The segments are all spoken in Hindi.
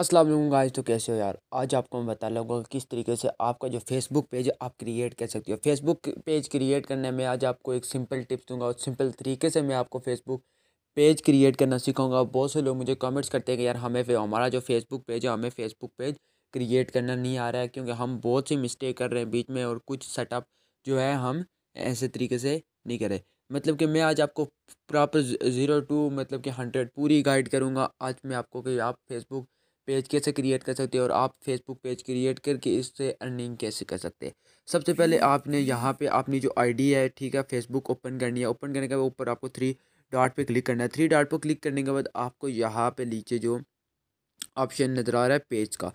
असलम गाइज तो कैसे हो यार आज आपको मैं बता लूँगा किस तरीके से आपका जो फेसबुक पेज है आप क्रिएट कर सकते हो फेसबुक पेज क्रिएट करने में आज आपको एक सिंपल टिप्स दूंगा और सिंपल तरीके से मैं आपको फेसबुक पेज क्रिएट करना सिखाऊंगा बहुत से लोग मुझे कमेंट्स करते हैं कि यार हमें हमारा जो फेसबुक पेज है हमें फेसबुक पेज क्रिएट करना नहीं आ रहा है क्योंकि हम बहुत सी मिस्टेक कर रहे हैं बीच में और कुछ सेटअप जो है हम ऐसे तरीके से नहीं करें मतलब कि मैं आज आपको प्रॉपर ज़ीरो टू मतलब कि हंड्रेड पूरी गाइड करूँगा आज मैं आपको कि आप फेसबुक पेज कैसे क्रिएट कर सकते हैं और आप फेसबुक पेज क्रिएट करके इससे अर्निंग कैसे कर सकते हैं सबसे पहले आपने यहाँ पे अपनी जो आईडी है ठीक है फेसबुक ओपन करनी है ओपन करने के बाद ऊपर आपको थ्री डॉट पे क्लिक करना है थ्री डॉट पर क्लिक करने के बाद आपको यहाँ पे नीचे जो ऑप्शन नज़र आ रहा है पेज का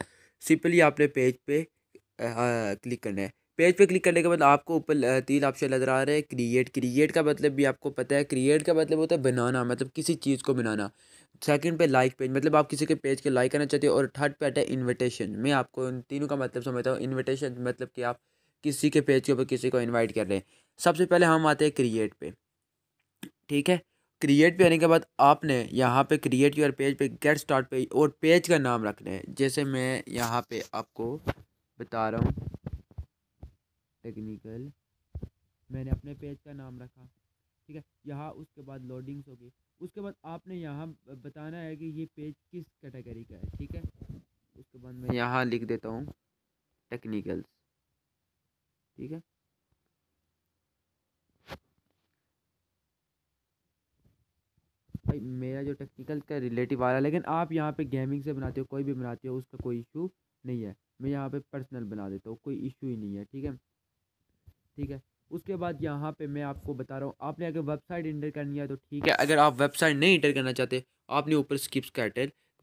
सिंपली आपने पेज पे क्लिक करना है पेज पे क्लिक करने के बाद आपको ऊपर तीन ऑप्शन नजर आ रहे हैं क्रिएट क्रिएट का मतलब भी आपको पता है क्रिएट का मतलब होता है बनाना मतलब किसी चीज़ को बनाना सेकंड पे लाइक पेज मतलब आप किसी के पेज के लाइक करना चाहते हो और थर्ड पे आता है इनविटेशन मैं आपको इन तीनों का मतलब समझता हूँ इनविटेशन मतलब कि आप किसी के पेज के ऊपर किसी को इन्वाइट कर रहे हैं सबसे पहले हम आते हैं क्रिएट पर ठीक है क्रिएट पर आने के बाद आपने यहाँ पर क्रिएट योर पेज पर गेट स्टार्ट पे और पेज का नाम रखना है जैसे मैं यहाँ पर आपको बता रहा हूँ टेक्निकल मैंने अपने पेज का नाम रखा ठीक है यहाँ उसके बाद लोडिंग्स होगी उसके बाद आपने यहाँ बताना है कि ये पेज किस कैटेगरी का है ठीक है उसके बाद मैं यहाँ लिख देता हूँ टेक्निकल्स ठीक है भाई मेरा जो टेक्निकल का रिलेटिव आ रहा है लेकिन आप यहाँ पे गेमिंग से बनाते हो कोई भी बनाते हो उसका कोई इशू नहीं है मैं यहाँ पे पर्सनल बना देता हूँ कोई इशू ही नहीं है ठीक है ठीक है उसके बाद यहाँ पे मैं आपको बता रहा हूँ आपने अगर वेबसाइट इंटर करनी है तो ठीक है अगर आप वेबसाइट नहीं इंटर करना चाहते आपने ऊपर स्किप्स का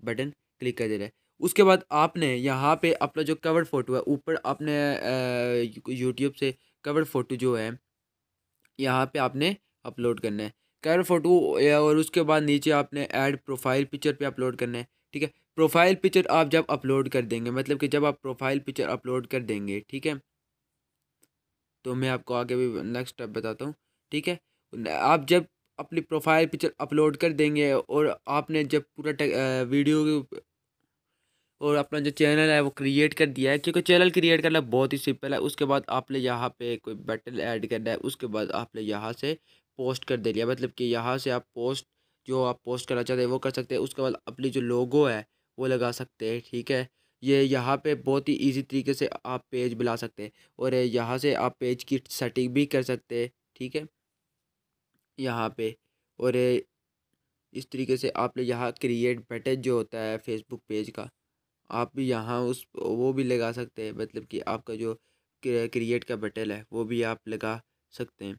बटन क्लिक कर देना है उसके बाद आपने यहाँ पे अपना जो कवर फ़ोटो है ऊपर आपने यूट्यूब से कवर फ़ोटो जो है यहाँ पे आपने अपलोड करना है कवर फ़ोटो और उसके बाद नीचे आपने ऐड प्रोफाइल पिक्चर पे अपलोड करना है ठीक है प्रोफाइल पिक्चर आप जब अपलोड कर देंगे मतलब कि जब आप प्रोफाइल पिक्चर अपलोड कर देंगे ठीक है तो मैं आपको आगे भी नेक्स्ट स्टेप बताता हूँ ठीक है आप जब अपनी प्रोफाइल पिक्चर अपलोड कर देंगे और आपने जब पूरा वीडियो और अपना जो चैनल है वो क्रिएट कर दिया है क्योंकि चैनल क्रिएट करना बहुत ही सिंपल है उसके बाद आपने यहाँ पे कोई बटन ऐड करना है उसके बाद आपने यहाँ से पोस्ट कर दे लिया मतलब कि यहाँ से आप पोस्ट जो आप पोस्ट करना चाहते हैं वो कर सकते हैं उसके बाद अपनी जो लोगो है वो लगा सकते हैं ठीक है ये यहाँ पे बहुत ही इजी तरीके से आप पेज बुला सकते हैं और यहाँ से आप पेज की सेटिंग भी कर सकते हैं ठीक है यहाँ पे और इस तरीके से आप यहाँ क्रिएट बटन जो होता है फेसबुक पेज का आप भी यहाँ उस वो भी लगा सकते हैं मतलब कि आपका जो क्रिएट का बटन है वो भी आप लगा सकते हैं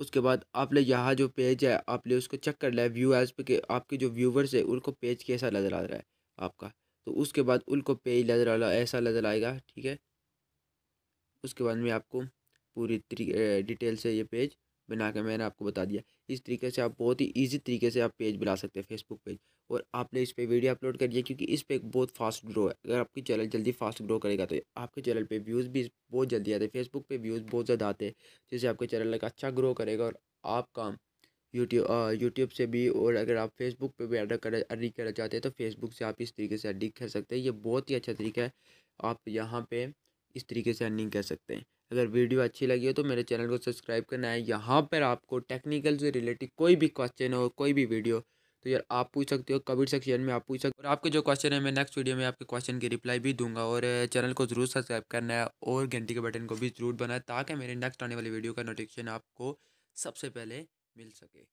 उसके बाद आप यहाँ जो पेज है आप उसको चेक कर लें व्यू एज पे के आपके जो व्यूवर्स है उनको पेज कैसा नज़र आ रहा है आपका तो उसके बाद उल को नजर लजर वाला ऐसा लजर आएगा ठीक है उसके बाद में आपको पूरी डिटेल से ये पेज बना के मैंने आपको बता दिया इस तरीके से आप बहुत ही इजी तरीके से आप पेज बना सकते हैं फेसबुक पेज और आपने इस पर वीडियो अपलोड कर दिया क्योंकि इस पर बहुत फास्ट ग्रो है अगर आपकी चैनल जल्दी फास्ट ग्रो करेगा तो आपके चैनल पे व्यूज़ भी बहुत जल्दी आते हैं फेसबुक पे व्यूज़ बहुत ज़्यादा आते हैं जिससे आपके चैनल का अच्छा ग्रो करेगा और आपका यूट्यूब यूट्यूब से भी और अगर आप फेसबुक पे भी एड कर अर्निंग करना चाहते हैं तो फेसबुक से आप इस तरीके से अर्निंग कर सकते हैं ये बहुत ही अच्छा तरीका है आप यहाँ पे इस तरीके से अर्निंग कर सकते हैं अगर वीडियो अच्छी लगी हो तो मेरे चैनल को सब्सक्राइब करना है यहाँ पर आपको टेक्निकल से रिलेटेड कोई भी क्वेश्चन हो कोई भी वीडियो तो यार आप पूछ सकते हो कमेंट सेक्शन में आप पूछ सकते हो और आपके जो क्वेश्चन है मैं नेक्स्ट वीडियो में आपके क्वेश्चन की रिप्लाई भी दूंगा और चैनल को जरूर सब्सक्राइब करना है और घंटी के बटन को भी जरूर बनाए ताकि मेरे नेक्स्ट आने वाली वीडियो का नोटिफिकेशन आपको सबसे पहले मिल सके